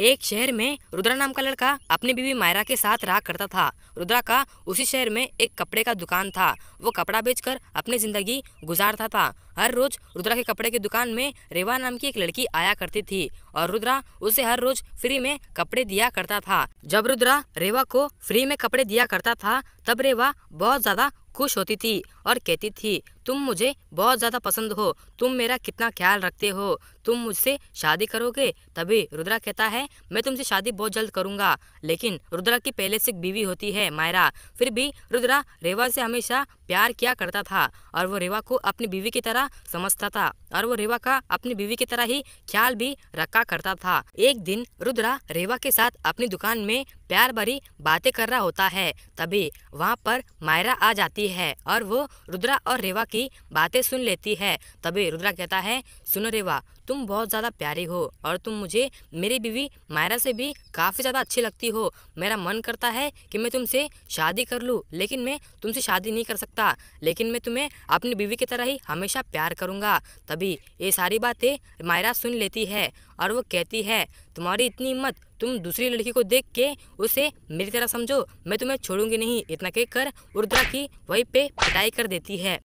एक शहर में रुद्रा नाम का लड़का अपनी बीवी मायरा के साथ रहा करता था रुद्रा का उसी शहर में एक कपड़े का दुकान था वो कपड़ा बेचकर अपनी जिंदगी गुजारता था हर रोज रुद्रा के कपड़े की दुकान में रेवा नाम की एक लड़की आया करती थी और रुद्रा उसे हर रोज फ्री में कपड़े दिया करता था जब रुद्रा रेवा को फ्री में कपड़े दिया करता था तब रेवा बहुत ज्यादा खुश होती थी और कहती थी तुम मुझे बहुत ज़्यादा पसंद हो तुम मेरा कितना ख्याल रखते हो तुम मुझसे शादी करोगे तभी रुद्रा कहता है मैं तुमसे शादी बहुत जल्द करूँगा लेकिन रुद्रा की पहले से बीवी होती है मायरा फिर भी रुद्रा रेवा से हमेशा प्यार किया करता था और वो रेवा को अपनी बीवी की तरह समझता था और वो रेवा का अपनी बीवी की तरह ही ख्याल भी रखा करता था एक दिन रुद्रा रेवा के साथ अपनी दुकान में प्यार भरी बातें कर रहा होता है तभी वहाँ पर मायरा आ जाती है और वो रुद्रा और रेवा की बातें सुन लेती है तभी रुद्रा कहता है सुनो रेवा तुम बहुत ज़्यादा प्यारे हो और तुम मुझे मेरी बीवी मायरा से भी काफ़ी ज़्यादा अच्छी लगती हो मेरा मन करता है कि मैं तुमसे शादी कर लूँ लेकिन मैं तुमसे शादी नहीं कर सकता लेकिन मैं तुम्हें अपनी बीवी की तरह ही हमेशा प्यार करूँगा तभी ये सारी बातें मायरा सुन लेती है और वो कहती है तुम्हारी इतनी हिम्मत तुम दूसरी लड़की को देख के उसे मेरी तरह समझो मैं तुम्हें छोड़ूंगी नहीं इतना कहकर उर्द्रा की वही पे पिटाई कर देती है